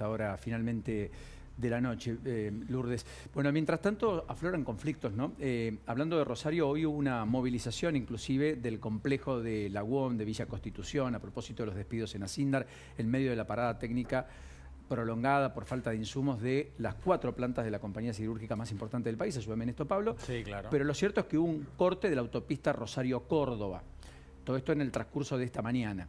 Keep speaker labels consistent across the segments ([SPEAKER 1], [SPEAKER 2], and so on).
[SPEAKER 1] ahora finalmente de la noche, eh, Lourdes. Bueno, mientras tanto afloran conflictos, ¿no? Eh, hablando de Rosario, hoy hubo una movilización inclusive del complejo de la UOM, de Villa Constitución, a propósito de los despidos en Asindar, en medio de la parada técnica prolongada por falta de insumos de las cuatro plantas de la compañía cirúrgica más importante del país, ayúdame en esto Pablo. Sí, claro. Pero lo cierto es que hubo un corte de la autopista Rosario-Córdoba. Todo esto en el transcurso de esta mañana.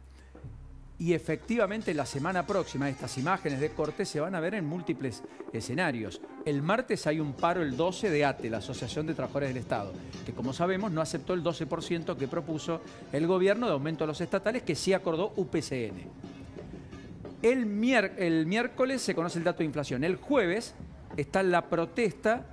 [SPEAKER 1] Y efectivamente la semana próxima estas imágenes de corte se van a ver en múltiples escenarios. El martes hay un paro el 12 de ATE, la Asociación de Trabajadores del Estado, que como sabemos no aceptó el 12% que propuso el gobierno de aumento a los estatales, que sí acordó UPCN. El, el miércoles se conoce el dato de inflación. El jueves está la protesta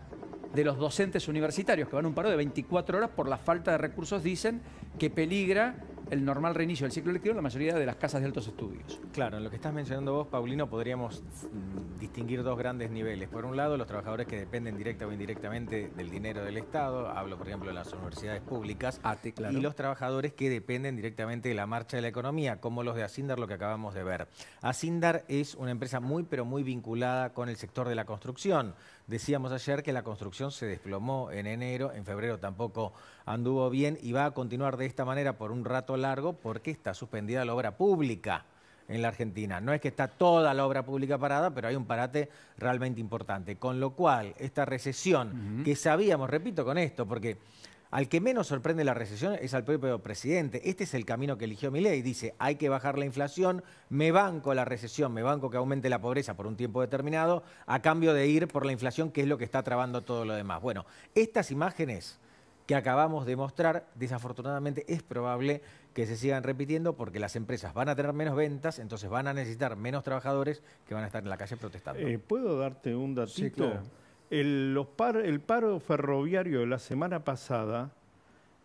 [SPEAKER 1] de los docentes universitarios, que van a un paro de 24 horas por la falta de recursos, dicen que peligra el
[SPEAKER 2] normal reinicio del ciclo electivo en la mayoría de las casas de altos estudios. Claro, en lo que estás mencionando vos, Paulino, podríamos mm, distinguir dos grandes niveles. Por un lado, los trabajadores que dependen directa o indirectamente del dinero del Estado, hablo por ejemplo de las universidades públicas, ah, y los trabajadores que dependen directamente de la marcha de la economía, como los de Asindar, lo que acabamos de ver. Asindar es una empresa muy, pero muy vinculada con el sector de la construcción. Decíamos ayer que la construcción se desplomó en enero, en febrero tampoco anduvo bien y va a continuar de esta manera por un rato largo porque está suspendida la obra pública en la Argentina. No es que está toda la obra pública parada, pero hay un parate realmente importante. Con lo cual, esta recesión que sabíamos, repito con esto, porque al que menos sorprende la recesión es al propio presidente. Este es el camino que eligió Milei. Dice, hay que bajar la inflación, me banco la recesión, me banco que aumente la pobreza por un tiempo determinado, a cambio de ir por la inflación, que es lo que está trabando todo lo demás. Bueno, estas imágenes que acabamos de mostrar, desafortunadamente es probable que se sigan repitiendo porque las empresas van a tener menos ventas, entonces van a necesitar menos trabajadores que van a estar en la calle
[SPEAKER 3] protestando. Eh, ¿Puedo darte un datito? el paro ferroviario de la semana pasada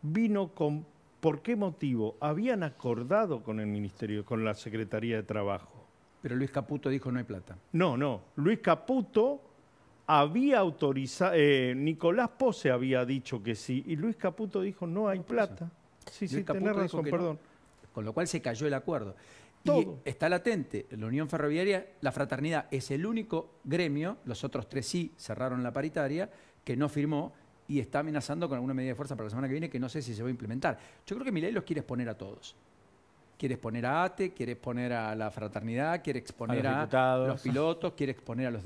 [SPEAKER 3] vino con... ¿Por qué motivo? Habían acordado con el Ministerio, con la Secretaría de Trabajo. Pero Luis Caputo dijo no hay plata. No, no. Luis Caputo había autorizado, eh, Nicolás Pose había dicho que sí, y Luis Caputo dijo no hay plata. Sí, sí, Caputo razón, perdón.
[SPEAKER 1] con lo cual se cayó el acuerdo. Y está latente, la Unión Ferroviaria, la fraternidad es el único gremio, los otros tres sí cerraron la paritaria, que no firmó y está amenazando con alguna medida de fuerza para la semana que viene que no sé si se va a implementar. Yo creo que Milei los quiere exponer a todos. Quiere exponer a ATE, quiere exponer a la fraternidad, quiere exponer a los, a los pilotos, quiere exponer a los diputados.